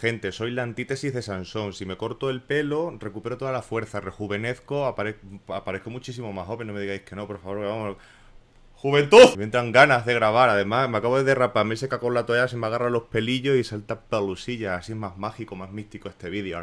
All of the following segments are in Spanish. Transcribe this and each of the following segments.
Gente, soy la antítesis de Sansón. Si me corto el pelo, recupero toda la fuerza, rejuvenezco, aparezco, muchísimo más joven. No me digáis que no, por favor, vamos. ¡Juventud! Me entran ganas de grabar, además me acabo de derrapar, me seca con la toalla, se me agarra los pelillos y salta pelusilla. Así es más mágico, más místico este vídeo.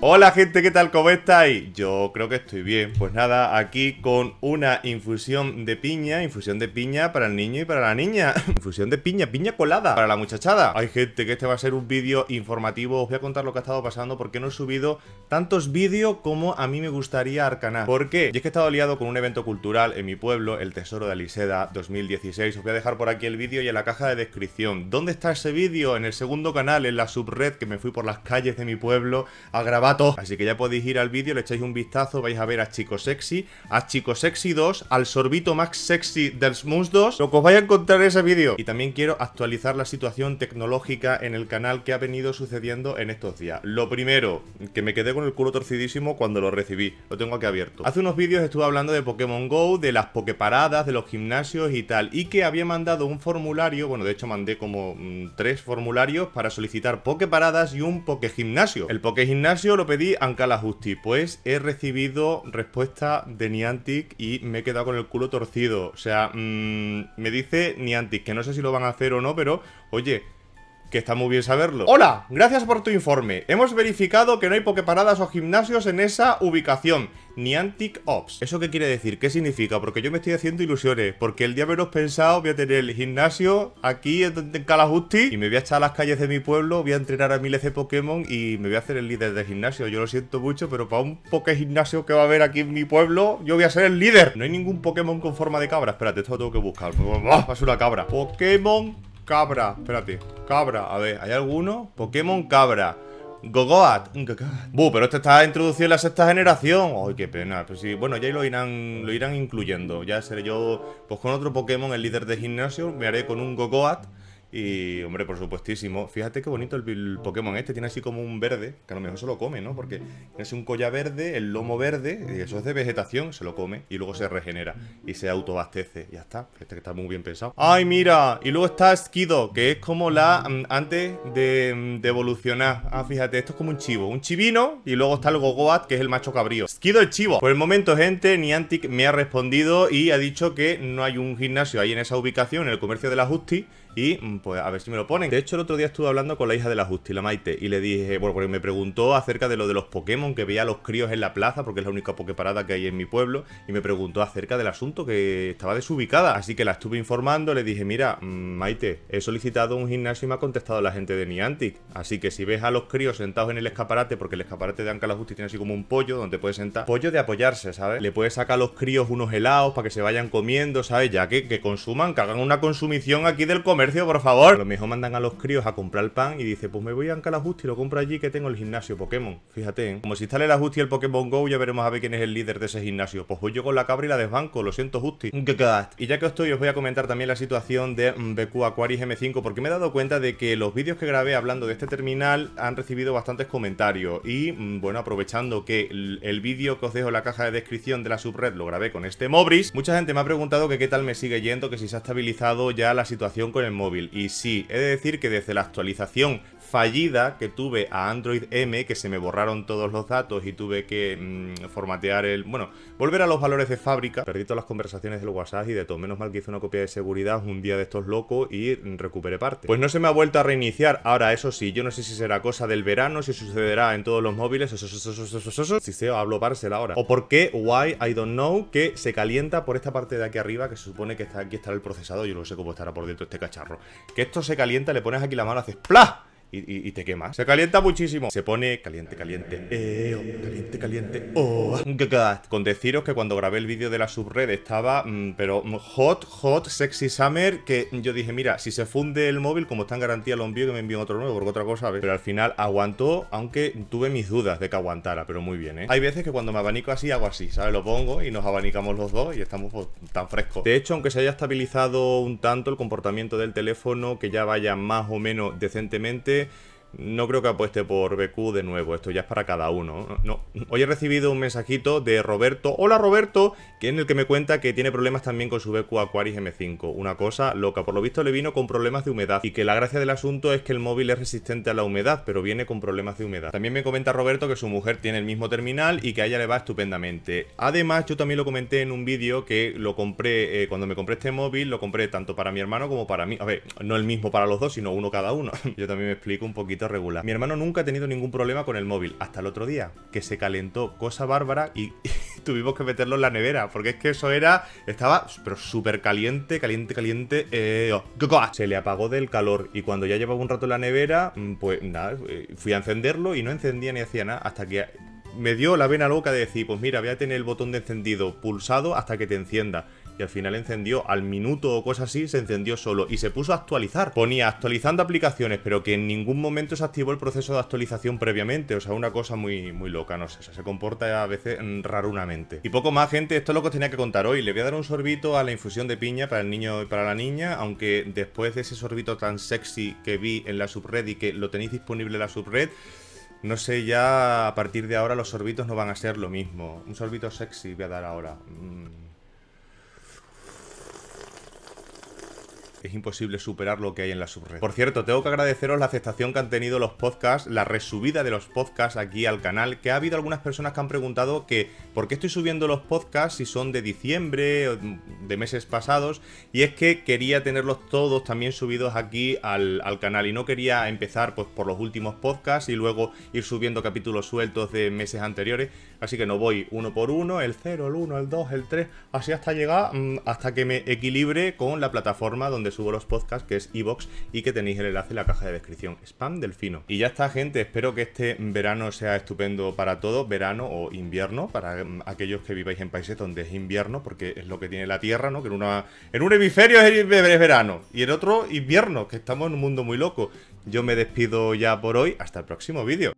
Hola gente, ¿qué tal? ¿Cómo estáis? Yo creo que estoy bien. Pues nada, aquí con una infusión de piña, infusión de piña para el niño y para la niña. infusión de piña, piña colada para la muchachada. Hay gente que este va a ser un vídeo informativo, os voy a contar lo que ha estado pasando porque no he subido tantos vídeos como a mí me gustaría arcanar. ¿Por qué? Y es que he estado liado con un evento cultural en mi pueblo, el Tesoro de Aliseda 2016. Os voy a dejar por aquí el vídeo y en la caja de descripción. ¿Dónde está ese vídeo? En el segundo canal, en la subred que me fui por las calles de mi pueblo a grabar Así que ya podéis ir al vídeo, le echáis un vistazo, vais a ver a Chico Sexy, a Chico Sexy 2, al sorbito más sexy del smooth 2, lo que os vaya a encontrar en ese vídeo. Y también quiero actualizar la situación tecnológica en el canal que ha venido sucediendo en estos días. Lo primero, que me quedé con el culo torcidísimo cuando lo recibí, lo tengo aquí abierto. Hace unos vídeos estuve hablando de Pokémon GO, de las pokeparadas, de los gimnasios y tal, y que había mandado un formulario, bueno, de hecho mandé como mm, tres formularios para solicitar pokeparadas y un pokegimnasio. El pokegimnasio lo pedí la Justi, pues he recibido respuesta de Niantic y me he quedado con el culo torcido. O sea, mm, me dice Niantic que no sé si lo van a hacer o no, pero oye, que está muy bien saberlo. Hola, gracias por tu informe. Hemos verificado que no hay pokeparadas o gimnasios en esa ubicación. Niantic Ops. ¿Eso qué quiere decir? ¿Qué significa? Porque yo me estoy haciendo ilusiones. Porque el día menos pensado voy a tener el gimnasio aquí en, Calajusti y me voy a echar a las calles de mi pueblo, voy a entrenar a miles de Pokémon y me voy a hacer el líder del gimnasio. Yo lo siento mucho, pero para un pokegimnasio gimnasio que va a haber aquí en mi pueblo, yo voy a ser el líder. No hay ningún Pokémon con forma de cabra. Espérate, esto tengo que buscar. a ser una cabra. Pokémon Cabra, espérate. Cabra, a ver, ¿hay alguno? Pokémon Cabra. Gogoat. Buh, pero este está introducido en la sexta generación. Ay, qué pena. Pues sí, bueno, ya lo irán, lo irán incluyendo. Ya seré yo, pues con otro Pokémon, el líder de gimnasio, me haré con un Gogoat y, hombre, por supuestísimo. Fíjate qué bonito el, Pokémon este. Tiene así como un verde, que a lo mejor se lo come, ¿no? Porque es un collar verde, el lomo verde, y eso es de vegetación, se lo come y luego se regenera y se autobastece. Ya está. Este que está muy bien pensado. ¡Ay, mira! Y luego está Skido, que es como la. Mm, antes de, mm, de evolucionar. Ah, fíjate, esto es como un chivo. Un chivino, y luego está el Gogoat, que es el macho cabrío. Skido el chivo. Por el momento, gente, Niantic me ha respondido y ha dicho que no hay un gimnasio ahí en esa ubicación, en el comercio de la Justi y mm, pues a ver si me lo ponen. De hecho, el otro día estuve hablando con la hija de la Justi, la Maite, y le dije, bueno, porque me preguntó acerca de lo de los Pokémon que veía a los críos en la plaza, porque es la única Poképarada que hay en mi pueblo, y me preguntó acerca del asunto que estaba desubicada. Así que la estuve informando, le dije, mira, mm, Maite, he solicitado un gimnasio y me ha contestado la gente de Niantic. Así que si ves a los críos sentados en el escaparate, porque el escaparate de Anca la Justi tiene así como un pollo donde puedes sentar, pollo de apoyarse, ¿sabes? Le puedes sacar a los críos unos helados para que se vayan comiendo, ¿sabes? Ya que, consuman, que hagan una consumición aquí del comercio por favor. A lo mejor mandan a los críos a comprar el pan y dice, pues me voy a Ancalajusti y lo compro allí que tengo el gimnasio Pokémon. Fíjate, ¿eh? Como si instale la Justi el Pokémon GO, ya veremos a ver quién es el líder de ese gimnasio. Pues voy yo con la cabra y la desbanco, lo siento Justi. Y ya que estoy, os voy a comentar también la situación de BQ mm, Aquaris M5, porque me he dado cuenta de que los vídeos que grabé hablando de este terminal han recibido bastantes comentarios. Y mm, bueno, aprovechando que el, vídeo que os dejo en la caja de descripción de la subred lo grabé con este Mobris, mucha gente me ha preguntado que qué tal me sigue yendo, que si se ha estabilizado ya la situación con el móvil. Y sí, he de decir que desde la actualización fallida que tuve a Android M, que se me borraron todos los datos y tuve que mm, formatear el... Bueno, volver a los valores de fábrica. Perdí todas las conversaciones del WhatsApp y de todo. Menos mal que hice una copia de seguridad un día de estos locos y mm, recuperé parte. Pues no se me ha vuelto a reiniciar. Ahora, eso sí, yo no sé si será cosa del verano, si sucederá en todos los móviles. Eso, eso, eso, si se hablo parcel ahora. O por qué, why, I don't know, que se calienta por esta parte de aquí arriba, que se supone que está aquí estará el procesador. Yo no sé cómo estará por dentro este cacharro que esto se calienta, le pones aquí la mano, haces ¡Pla! y, te quema. Se calienta muchísimo. Se pone caliente, caliente. Eh, oh, caliente, caliente. Oh. Con deciros que cuando grabé el vídeo de la subred estaba, mm, pero hot, hot, sexy summer, que yo dije, mira, si se funde el móvil, como está en garantía lo envío, que me envío otro nuevo, porque otra cosa, ¿ves? Pero al final aguantó, aunque tuve mis dudas de que aguantara, pero muy bien, ¿eh? Hay veces que cuando me abanico así, hago así, ¿sabes? Lo pongo y nos abanicamos los dos y estamos pues, tan frescos. De hecho, aunque se haya estabilizado un tanto el comportamiento del teléfono, que ya vaya más o menos decentemente, Okay. No creo que apueste por BQ de nuevo, esto ya es para cada uno. No, Hoy he recibido un mensajito de Roberto, hola Roberto, que en el que me cuenta que tiene problemas también con su BQ Aquaris M5. Una cosa loca, por lo visto le vino con problemas de humedad y que la gracia del asunto es que el móvil es resistente a la humedad, pero viene con problemas de humedad. También me comenta Roberto que su mujer tiene el mismo terminal y que a ella le va estupendamente. Además, yo también lo comenté en un vídeo que lo compré, eh, cuando me compré este móvil, lo compré tanto para mi hermano como para mí. A ver, no el mismo para los dos, sino uno cada uno. yo también me explico un poquito regular. Mi hermano nunca ha tenido ningún problema con el móvil, hasta el otro día, que se calentó cosa bárbara y tuvimos que meterlo en la nevera, porque es que eso era, estaba, pero súper caliente, caliente, eh, oh, caliente, ah. se le apagó del calor y cuando ya llevaba un rato en la nevera, mm, pues nada, eh, fui a encenderlo y no encendía ni hacía nada hasta que me dio la vena loca de decir, pues mira, voy a tener el botón de encendido pulsado hasta que te encienda y al final encendió al minuto o cosa así, se encendió solo y se puso a actualizar. Ponía actualizando aplicaciones, pero que en ningún momento se activó el proceso de actualización previamente. O sea, una cosa muy, muy loca, no sé. O sea, se comporta a veces mm, rarunamente. Y poco más, gente. Esto es lo que tenía que contar hoy. Le voy a dar un sorbito a la infusión de piña para el niño y para la niña, aunque después de ese sorbito tan sexy que vi en la subred y que lo tenéis disponible en la subred, no sé, ya a partir de ahora los sorbitos no van a ser lo mismo. Un sorbito sexy voy a dar ahora. Mm. es imposible superar lo que hay en la subred. Por cierto, tengo que agradeceros la aceptación que han tenido los podcasts, la resubida de los podcasts aquí al canal, que ha habido algunas personas que han preguntado que por qué estoy subiendo los podcasts si son de diciembre o de meses pasados, y es que quería tenerlos todos también subidos aquí al, canal y no quería empezar pues, por los últimos podcasts y luego ir subiendo capítulos sueltos de meses anteriores, así que no voy uno por uno, el 0, el 1, el 2, el 3, así hasta llegar mm, hasta que me equilibre con la plataforma donde subo los podcasts, que es iBox, y que tenéis el enlace en la caja de descripción. Spam Delfino. Y ya está, gente. Espero que este verano sea estupendo para todos, verano o invierno, para em, aquellos que viváis en países donde es invierno, porque es lo que tiene la Tierra, ¿no? Que en, una, en un hemisferio es, verano y en otro invierno, que estamos en un mundo muy loco. Yo me despido ya por hoy. Hasta el próximo vídeo.